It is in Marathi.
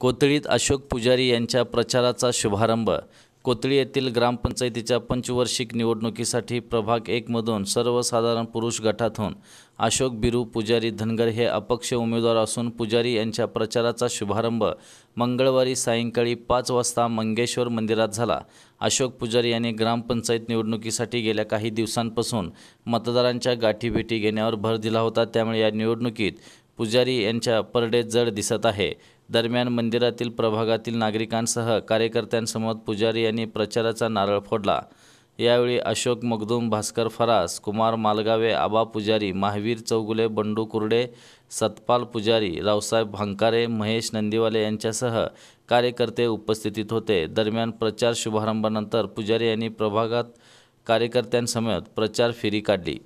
कोथळीत अशोक पुजारी यांच्या प्रचाराचा शुभारंभ कोथळी येथील ग्रामपंचायतीच्या पंचवार्षिक निवडणुकीसाठी प्रभाग एकमधून सर्वसाधारण पुरुष गटातून अशोक बिरू पुजारी धनगर हे अपक्ष उमेदवार असून पुजारी यांच्या प्रचाराचा शुभारंभ मंगळवारी सायंकाळी पाच वाजता मंगेश्वर मंदिरात झाला अशोक पुजारी यांनी ग्रामपंचायत निवडणुकीसाठी गेल्या काही दिवसांपासून मतदारांच्या गाठीभेटी घेण्यावर भर दिला होता त्यामुळे या निवडणुकीत पुजारी यांच्या परडे जड दिसत आहे दरम्यान मंदिरातील प्रभागातील नागरिकांसह कार्यकर्त्यांसमोर पुजारी यांनी प्रचाराचा नारळ फोडला यावेळी अशोक मगदूम भास्कर फरास कुमार मालगावे आबा पुजारी महावीर चौगुले बंडू कुर्डे सतपाल पुजारी रावसाहेब भांकारे महेश नंदीवाले यांच्यासह कार्यकर्ते उपस्थितीत होते दरम्यान प्रचार शुभारंभानंतर पुजारी यांनी प्रभागात कार्यकर्त्यांसमवेत प्रचार फेरी काढली